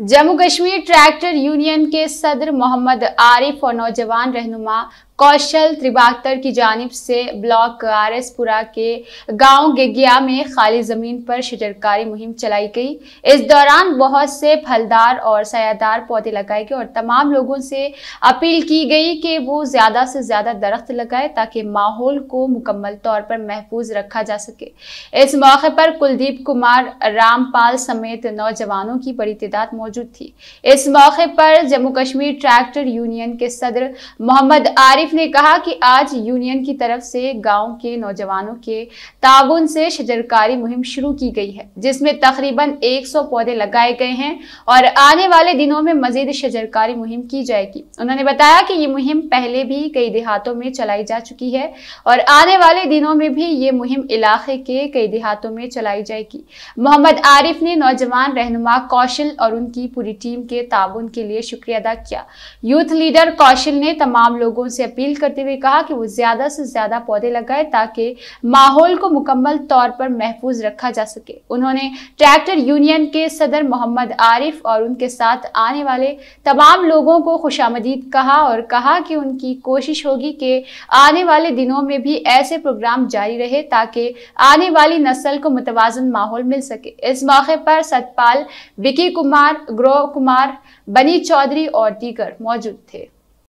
Jammu Kashmir tractor union के सदर मोहम्मद आरिफ और नौजवान रहनुमा कौशल त्रिबहत्तर की जानब से ब्लॉक आरएसपुरा के गांव गेगिया में खाली ज़मीन पर शिजरकारी मुहिम चलाई गई इस दौरान बहुत से फलदार और सयादार पौधे लगाए गए और तमाम लोगों से अपील की गई कि वो ज़्यादा से ज़्यादा दरख्त लगाए ताकि माहौल को मुकम्मल तौर पर महफूज रखा जा सके इस मौके पर कुलदीप कुमार रामपाल समेत नौजवानों की बड़ी तादाद मौजूद थी इस मौके पर जम्मू कश्मीर ट्रैक्टर यूनियन के सदर मोहम्मद आरिफ आरिफ ने कहा कि आज यूनियन की तरफ से गांव के नौजवानों के ताबुन से शजरकारी मुहिम शुरू की गई है जिसमें तकरीबन 100 पौधे लगाए गए हैं और आने वाले दिनों में मजीद शजरकारी मुहिम की जाएगी उन्होंने बताया कि ये मुहिम पहले भी कई देहातों में चलाई जा चुकी है और आने वाले दिनों में भी ये मुहिम इलाके के कई देहातों में चलाई जाएगी मोहम्मद आरिफ ने नौजवान रहनुमा कौशल और उनकी पूरी टीम के ताबुन के लिए शुक्रिया अदा किया यूथ लीडर कौशल ने तमाम लोगों से अपील करते हुए कहा कि वो ज्यादा से ज्यादा पौधे लगाए ताकि माहौल को मुकम्मल तौर पर महफूज रखा जा सके उन्होंने ट्रैक्टर यूनियन के सदर मोहम्मद आरिफ और उनके साथ आने वाले तमाम लोगों को खुशामदीद कहा और कहा कि उनकी कोशिश होगी कि आने वाले दिनों में भी ऐसे प्रोग्राम जारी रहे ताकि आने वाली नस्ल को मुतवाजन माहौल मिल सके इस मौके पर सतपाल विकी कुमार ग्रो कुमार बनी चौधरी और दीगर मौजूद थे